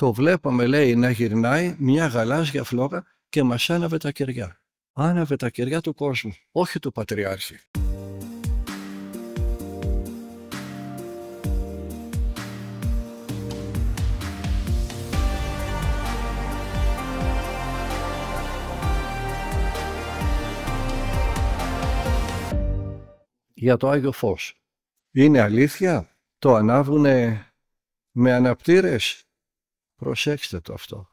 το βλέπαμε λέει να γυρνάει μια γαλάζια φλόγα και μας άναβε τα κεριά. Άναβε τα κεριά του κόσμου, όχι του Πατριάρχη. για το Άγιο Φως. Είναι αλήθεια, το ανάβουνε με αναπτήρες, Προσέξτε το αυτό.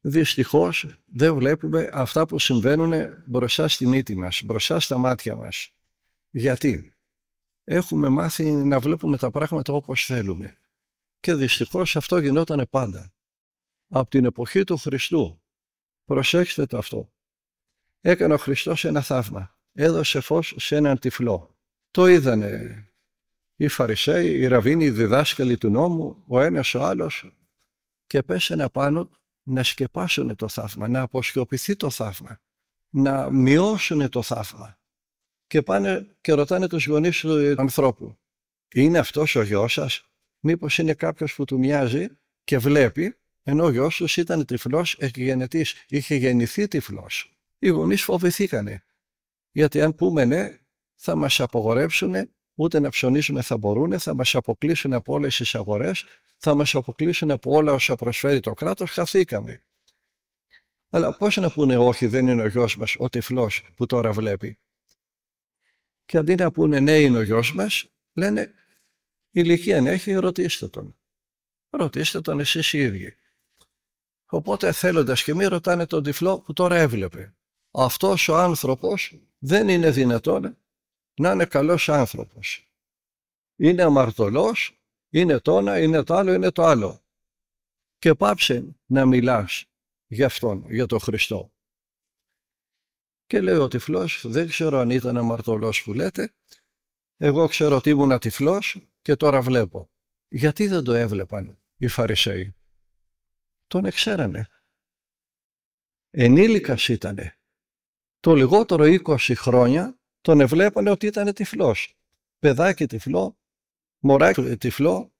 Δυστυχώς δεν βλέπουμε αυτά που συμβαίνουν μπροστά στη μύτη μας, μπροστά στα μάτια μας. Γιατί έχουμε μάθει να βλέπουμε τα πράγματα όπως θέλουμε. Και δυστυχώς αυτό γινόταν πάντα. Από την εποχή του Χριστού. Προσέξτε το αυτό. Έκανε ο Χριστός ένα θαύμα. Έδωσε φως σε έναν τυφλό. Το είδανε οι Φαρισαίοι, οι Ραβίνοι, οι διδάσκαλοι του νόμου, ο ένας ο άλλος και πέσανε πάνω να σκεπάσουν το θαύμα, να αποσιωπηθεί το θαύμα, να μειώσουν το θαύμα. Και πάνε και ρωτάνε τους γονείς του ανθρώπου, είναι αυτός ο γιος σας, μήπως είναι κάποιος που του μοιάζει και βλέπει, ενώ ο γιος τους ήταν τυφλός εκγενετής, είχε γεννηθεί τυφλός. Οι γονείς φοβηθήκανε, γιατί αν πούμε ναι, θα μας απογορέψουνε ούτε να ψωνίσουν θα μπορούν, θα μας αποκλείσουν από όλες τις αγορές, θα μας αποκλείσουν από όλα όσα προσφέρει το κράτος, χαθήκαμε. Αλλά πώς να πούνε όχι, δεν είναι ο γιος μας, ο τυφλός που τώρα βλέπει. Και αντί να πούνε ναι είναι ο γιος μας, λένε ηλικία να έχει, ρωτήστε τον. Ρωτήστε τον εσείς οι ίδιοι. Οπότε θέλοντας και μη ρωτάνε τον τυφλό που τώρα έβλεπε. Αυτός ο άνθρωπος δεν είναι δυνατόν να είναι καλός άνθρωπος. Είναι αμαρτωλός, είναι τόνα, είναι το άλλο, είναι το άλλο. Και πάψε να μιλάς για Αυτόν, για τον Χριστό. Και λέει ο τυφλός, δεν ξέρω αν ήταν αμαρτωλός που λέτε, εγώ ξέρω ότι ήμουν τυφλός και τώρα βλέπω. Γιατί δεν το έβλεπαν οι Φαρισαίοι. Τον εξέρανε. Ενήλικας ήτανε. Το λιγότερο 20 χρόνια τον ευλέπανε ότι ήταν τυφλός. Παιδάκι τυφλό, μωράκι τυφλό,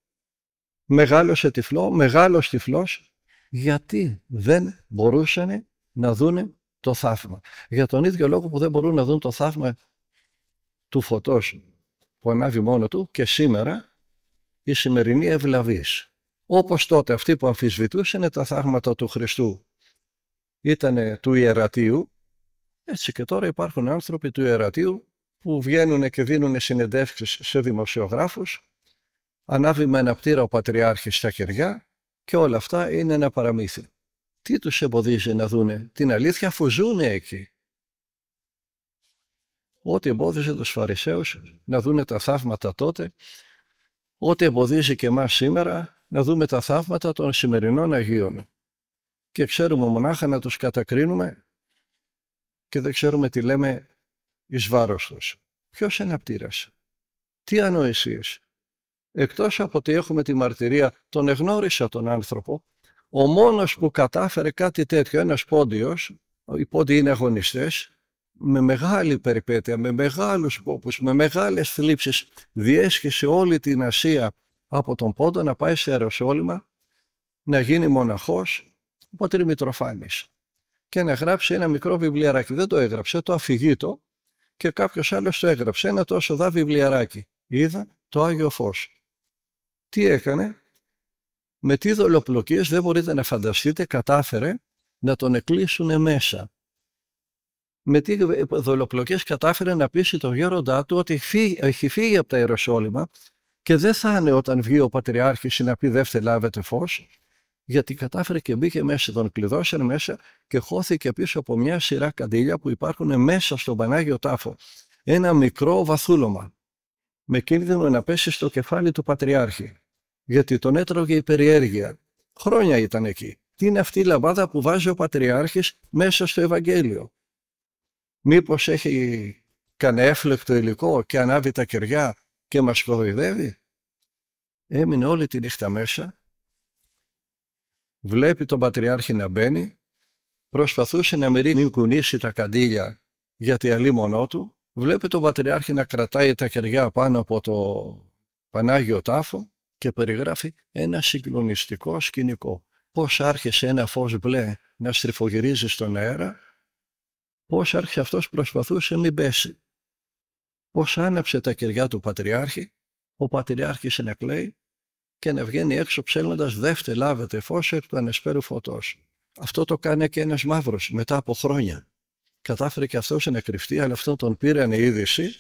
μεγάλωσε τυφλό, μεγάλος τυφλός, γιατί δεν μπορούσαν να δούνε το θαύμα. Για τον ίδιο λόγο που δεν μπορούν να δουν το θαύμα του φωτός που ανάβει μόνο του και σήμερα η σημερινή ευλαβής. Όπως τότε αυτοί που αμφισβητούσαν τα θαύματα του Χριστού ήταν του ιερατείου έτσι και τώρα υπάρχουν άνθρωποι του Ιερατείου που βγαίνουν και δίνουν συνεντεύξεις σε δημοσιογράφους, ανάβει με ένα πτήρα ο Πατριάρχης στα χεριά και όλα αυτά είναι ένα παραμύθι. Τι τους εμποδίζει να δούνε την αλήθεια αφού ζουν εκεί. Ό,τι εμπόδιζε τους Φαρισαίους να δούνε τα θαύματα τότε, ό,τι εμποδίζει και εμάς σήμερα να δούμε τα θαύματα των σημερινών Αγίων. Και ξέρουμε μονάχα να τους κατακρίνουμε και δεν ξέρουμε τι λέμε εις βάρος τους. Ποιος Απτήρας, Τι ανοησίες. Εκτός από ότι έχουμε τη μαρτυρία, τον εγνώρισα τον άνθρωπο, ο μόνος που κατάφερε κάτι τέτοιο, ένας πόντιος, οι πόντιοι είναι αγωνιστές, με μεγάλη περιπέτεια, με μεγάλους κόπους, με μεγάλες θλίψεις, διέσχισε όλη την Ασία από τον πόντο να πάει σε αεροσόλυμα, να γίνει μοναχός, οπότε είναι Μητροφάνης και να γράψει ένα μικρό βιβλιαράκι. Δεν το έγραψε, το αφηγείτο και κάποιος άλλος το έγραψε, ένα τόσο δά βιβλιαράκι. Είδα το Άγιο Φως. Τι έκανε, με τι δολοπλοκίες δεν μπορείτε να φανταστείτε, κατάφερε να τον εκλείσουν μέσα. Με τι δολοπλοκίες κατάφερε να πείσει τον γέροντά του ότι έχει φύγει από τα Ιεροσόλυμα και δεν θα είναι όταν βγει ο πατριάρχης να πει δεύτερη, λάβετε φως, γιατί κατάφερε και μπήκε μέσα, τον κλειδώσαν μέσα και χώθηκε πίσω από μια σειρά καντήλια που υπάρχουν μέσα στον Πανάγιο Τάφο. Ένα μικρό βαθούλωμα με κίνδυνο να πέσει στο κεφάλι του Πατριάρχη, γιατί τον έτρωγε η περιέργεια. Χρόνια ήταν εκεί. Τι είναι αυτή η λαμπάδα που βάζει ο Πατριάρχης μέσα στο Ευαγγέλιο. Μήπως έχει κανέφλεκτο υλικό και ανάβει τα κεριά και μας κοροϊδεύει. Έμεινε όλη τη νύχτα μέσα βλέπει τον Πατριάρχη να μπαίνει, προσπαθούσε να μην κουνήσει τα καντήλια για τη αλίμονό του, βλέπει τον Πατριάρχη να κρατάει τα κεριά πάνω από το Πανάγιο Τάφο και περιγράφει ένα συγκλονιστικό σκηνικό. Πώς άρχισε ένα φως μπλε να στριφογυρίζει στον αέρα, πώς άρχισε αυτός προσπαθούσε να μην πέσει. Πώς άναψε τα κεριά του Πατριάρχη, ο Πατριάρχης να κλαίει και να βγαίνει έξω ψέλνοντας δεύτε λάβετε φως εκ του ανεσπέρου φωτός. Αυτό το κάνει και ένας μαύρος μετά από χρόνια. Κατάφερε και αυτός να κρυφτεί, αλλά αυτόν τον πήραν η είδηση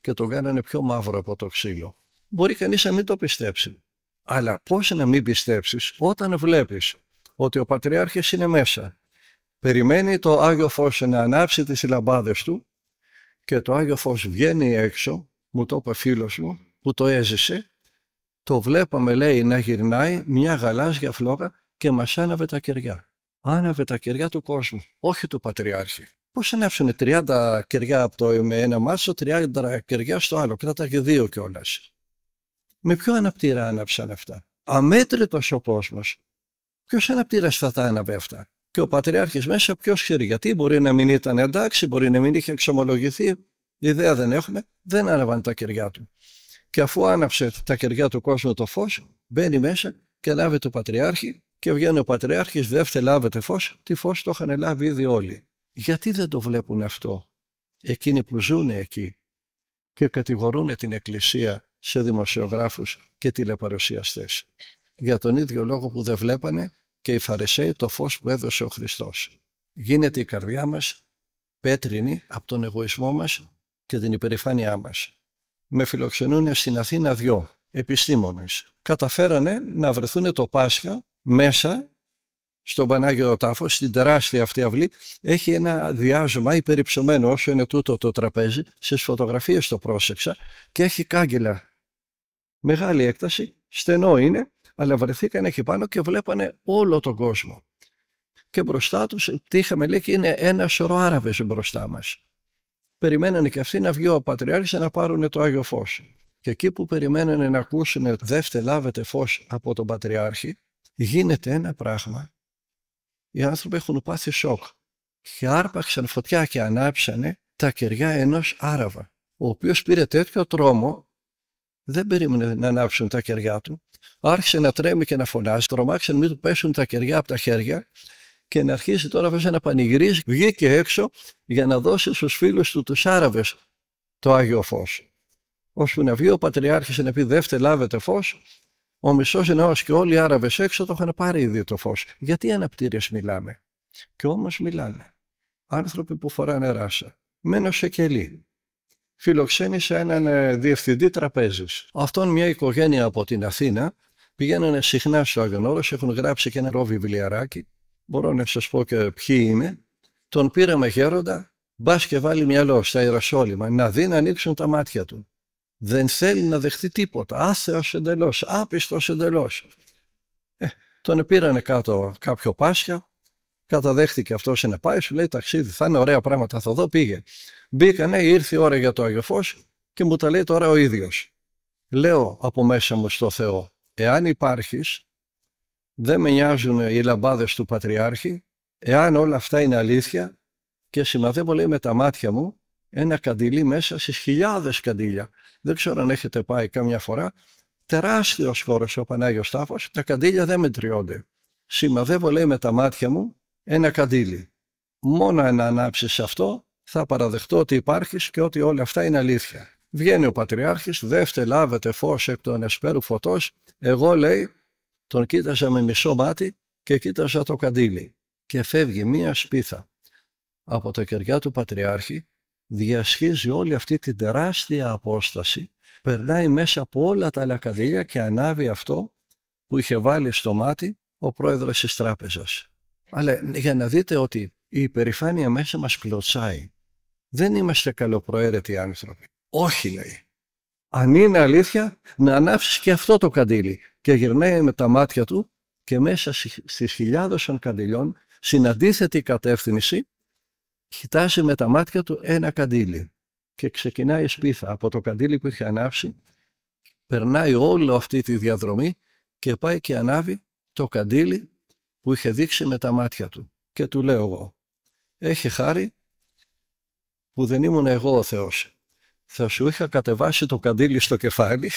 και τον κάνανε πιο μαύρο από το ξύλο. Μπορεί κανείς να μην το πιστέψει. Αλλά πώς να μην πιστέψεις όταν βλέπεις ότι ο Πατριάρχης είναι μέσα. Περιμένει το Άγιο Φως να ανάψει τις λαμπάδες του και το Άγιο Φως βγαίνει έξω, μου το είπε φίλος μου, που το έζησε το βλέπαμε λέει να γυρνάει μια γαλάζια φλόγα και μας άναβε τα κεριά. Άναβε τα κεριά του κόσμου, όχι του Πατριάρχη. Πώς ανέψουν 30 κεριά από το ένα μάτσο, 30 κεριά στο άλλο, κράτα και δύο κιόλας. Με ποιο αναπτήρα άναψαν αυτά. Αμέτρητος ο κόσμος. Ποιος αναπτήρας θα τα άναβε αυτά. Και ο πατριάρχης μέσα ποιος χέρι. γιατί μπορεί να μην ήταν εντάξει, μπορεί να μην είχε εξομολογηθεί, ιδέα δεν έχουμε, δεν άναβαν τα κεριά του και αφού άναψε τα κεριά του κόσμου το φως, μπαίνει μέσα και λάβει το Πατριάρχη και βγαίνει ο Πατριάρχης, δεύτερη λάβετε φως, τη φως το είχαν λάβει ήδη όλοι. Γιατί δεν το βλέπουν αυτό εκείνοι που ζουν εκεί και κατηγορούν την Εκκλησία σε δημοσιογράφους και τηλεπαρουσιαστές. Για τον ίδιο λόγο που δεν βλέπανε και οι Φαρισαίοι το φως που έδωσε ο Χριστός. Γίνεται η καρδιά μας πέτρινη από τον εγωισμό μας και την υπερηφάνειά μας με φιλοξενούν στην Αθήνα δυο επιστήμονες. Καταφέρανε να βρεθούν το Πάσχα μέσα στον Πανάγιο Τάφο, στην τεράστια αυτή αυλή, έχει ένα διάζωμα υπερυψωμένο όσο είναι τούτο το τραπέζι. Στις φωτογραφίες το πρόσεξα και έχει κάγκελα. Μεγάλη έκταση, στενό είναι, αλλά βρεθήκαν εκεί πάνω και βλέπανε όλο τον κόσμο. Και μπροστά τους, τι είχαμε λέει, είναι ένα σωρό Άραβες μπροστά μας περιμένανε και αυτοί να βγει ο Πατριάρχης να πάρουν το Άγιο Φως. Και εκεί που περιμένανε να ακούσουν «Δεύτε λάβετε φως από τον Πατριάρχη» γίνεται ένα πράγμα. Οι άνθρωποι έχουν πάθει σοκ και άρπαξαν φωτιά και ανάψανε τα κεριά ενός Άραβα, ο οποίος πήρε τέτοιο τρόμο, δεν περίμενε να ανάψουν τα κεριά του, άρχισε να τρέμει και να φωνάζει, τρομάξαν μην του πέσουν τα κεριά από τα χέρια και να αρχίσει τώρα βέβαια να πανηγυρίζει. Βγήκε έξω για να δώσει στους φίλους του τους Άραβες το Άγιο Φως. Ώσπου να βγει ο Πατριάρχης να πει «Δεύτε λάβετε φως», ο μισός ναό και όλοι οι Άραβες έξω το είχαν πάρει ήδη το φως. Γιατί αναπτήρες μιλάμε. Και όμως μιλάνε. Άνθρωποι που φοράνε ράσα. Μένω σε κελί. Φιλοξένησε έναν ε, διευθυντή τραπέζης. Αυτόν μια οικογένεια από την Αθήνα πηγαίνανε συχνά στο Άγιον Όρος, έχουν γράψει και ένα ρο βιβλιαράκι μπορώ να σας πω και ποιοι είναι, τον πήραμε γέροντα, μπας και βάλει μυαλό στα Ιεροσόλυμα, να δει να ανοίξουν τα μάτια του. Δεν θέλει να δεχτεί τίποτα, άθεος εντελώς, άπιστος εντελώς. Ε, τον πήρανε κάτω κάποιο Πάσχα, καταδέχτηκε αυτός να πάει, σου λέει ταξίδι, θα είναι ωραία πράγματα, θα δω, πήγε. Μπήκανε, ναι, ήρθε η ώρα για το Άγιο και μου τα λέει τώρα ο ίδιος. Λέω από μέσα μου στο Θεό, εάν υπάρχεις, δεν με νοιάζουν οι λαμπάδες του Πατριάρχη, εάν όλα αυτά είναι αλήθεια και σημαδεύω λέει με τα μάτια μου ένα καντήλι μέσα στις χιλιάδες καντήλια. Δεν ξέρω αν έχετε πάει κάμια φορά. Τεράστιος χώρος ο Πανάγιος Τάφος, τα καντήλια δεν μετριώνται. Σημαδεύω λέει με τα μάτια μου ένα καντήλι. Μόνο αν ανάψεις αυτό θα παραδεχτώ ότι υπάρχεις και ότι όλα αυτά είναι αλήθεια. Βγαίνει ο Πατριάρχης δεύτε λάβετε φως εκ των εσπέρου φωτός. εγώ λέει τον κοίταζα με μισό μάτι και κοίταζα το καντήλι και φεύγει μία σπίθα. Από τα κεριά του Πατριάρχη διασχίζει όλη αυτή την τεράστια απόσταση, περνάει μέσα από όλα τα λακαδίλια και ανάβει αυτό που είχε βάλει στο μάτι ο πρόεδρος της τράπεζας. Αλλά για να δείτε ότι η υπερηφάνεια μέσα μας κλωτσάει. Δεν είμαστε καλοπροαίρετοι άνθρωποι. Όχι λέει αν είναι αλήθεια, να ανάψεις και αυτό το καντήλι. Και γυρνάει με τα μάτια του και μέσα στις χιλιάδες των καντήλιών στην αντίθετη κατεύθυνση, κοιτάζει με τα μάτια του ένα καντήλι. Και ξεκινάει σπίθα από το καντήλι που είχε ανάψει, περνάει όλη αυτή τη διαδρομή και πάει και ανάβει το καντήλι που είχε δείξει με τα μάτια του. Και του λέω εγώ, έχει χάρη που δεν ήμουν εγώ ο Θεός θα σου είχα κατεβάσει το καντήλι στο κεφάλι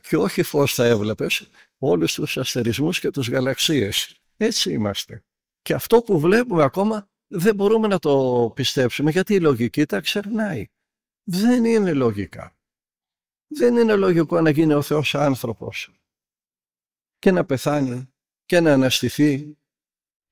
και όχι φως θα έβλεπες όλους τους αστερισμούς και τους γαλαξίες. Έτσι είμαστε. Και αυτό που βλέπουμε ακόμα δεν μπορούμε να το πιστέψουμε γιατί η λογική τα ξερνάει. Δεν είναι λογικά. Δεν είναι λογικό να γίνει ο Θεός άνθρωπος και να πεθάνει και να αναστηθεί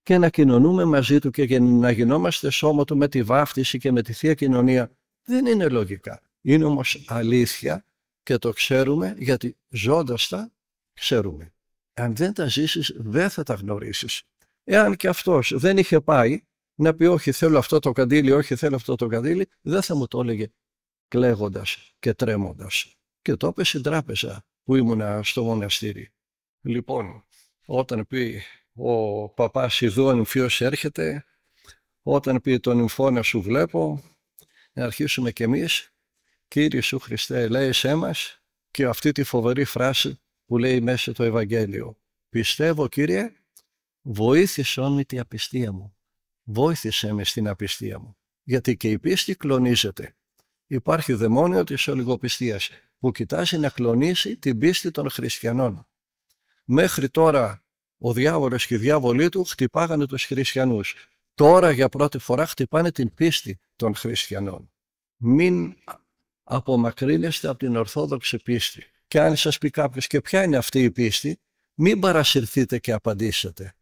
και να κοινωνούμε μαζί Του και να γινόμαστε σώμα Του με τη βάφτιση και με τη Θεία Κοινωνία δεν είναι λογικά. Είναι όμως αλήθεια και το ξέρουμε γιατί ζώντας τα ξέρουμε. Αν δεν τα ζήσεις δεν θα τα γνωρίσεις. Εάν και αυτός δεν είχε πάει να πει όχι θέλω αυτό το καντήλι, όχι θέλω αυτό το καντήλι, δεν θα μου το έλεγε κλαίγοντας και τρέμοντας. Και το έπεσε στην τράπεζα που ήμουνα στο μοναστήρι. Λοιπόν, όταν πει ο παπάς ειδού έρχεται, όταν πει τον νυμφώνα σου βλέπω, να αρχίσουμε κι εμείς «Κύριε Σου Χριστέ, σε μας» και αυτή τη φοβερή φράση που λέει μέσα το Ευαγγέλιο. «Πιστεύω, Κύριε, βοήθησε με την απιστία μου. Βόηθησέ με στην απιστία μου». Γιατί και η πίστη κλονίζεται. Υπάρχει δαιμόνιο της ολιγοπιστίας που κοιτάζει να κλονίσει την πίστη των χριστιανών. Μέχρι τώρα ο διάβολος και η διάβολή του χτυπάγανε τους χριστιανούς. Τώρα για πρώτη φορά χτυπάνε την πίστη των χριστιανών. Μην απομακρύνεστε από την ορθόδοξη πίστη. Και αν σας πει κάποιος και ποια είναι αυτή η πίστη, μην παρασυρθείτε και απαντήσετε.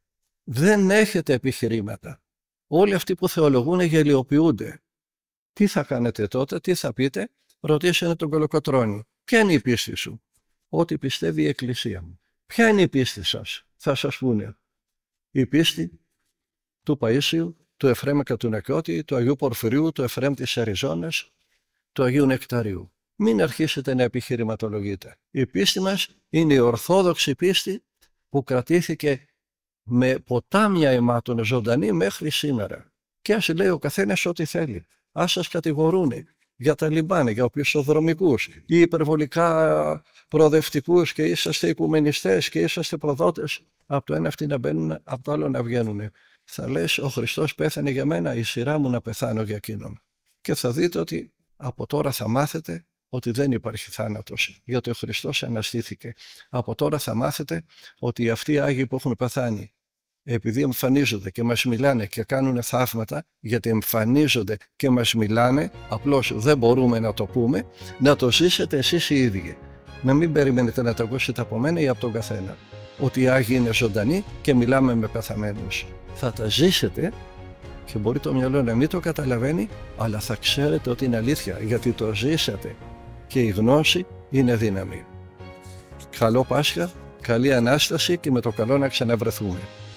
Δεν έχετε επιχειρήματα. Όλοι αυτοί που θεολογούν γελιοποιούνται. Τι θα κάνετε τότε, τι θα πείτε, ρωτήσανε τον Κολοκοτρώνη. Ποια είναι η πίστη σου, Ό,τι πιστεύει η Εκκλησία μου. Ποια είναι η πίστη σας, θα σας πούνε. Η πίστη του Παΐσιου, του Εφραίμ και του του Αγίου Πορφυρίου, του Εφραίμ της Αριζόνας, του Αγίου Νεκταρίου. Μην αρχίσετε να επιχειρηματολογείτε. Η πίστη μας είναι η ορθόδοξη πίστη που κρατήθηκε με ποτάμια αιμάτων ζωντανή μέχρι σήμερα. Και ας λέει ο καθένας ό,τι θέλει. Ας σας κατηγορούν για τα λιμπάνια, για οπισθοδρομικούς ή υπερβολικά προοδευτικούς και είσαστε οικουμενιστές και είσαστε προδότες από το ένα αυτοί να μπαίνουν, από το άλλο να βγαίνουν θα λες ο Χριστός πέθανε για μένα, η σειρά μου να πεθάνω για εκείνον. Και θα δείτε ότι από τώρα θα μάθετε ότι δεν υπάρχει θάνατος, γιατί ο Χριστός αναστήθηκε. Από τώρα θα μάθετε ότι αυτοί οι Άγιοι που έχουν πεθάνει, επειδή εμφανίζονται και μας μιλάνε και κάνουν θαύματα, γιατί εμφανίζονται και μας μιλάνε, απλώς δεν μπορούμε να το πούμε, να το ζήσετε εσείς οι ίδιοι. Να μην περιμένετε να τα ακούσετε από μένα ή από τον καθένα ότι οι Άγιοι είναι ζωντανοί και μιλάμε με πεθαμένους. Θα τα ζήσετε και μπορεί το μυαλό να μην το καταλαβαίνει, αλλά θα ξέρετε ότι είναι αλήθεια, γιατί το ζήσατε και η γνώση είναι δύναμη. Καλό Πάσχα, καλή Ανάσταση και με το καλό να ξαναβρεθούμε.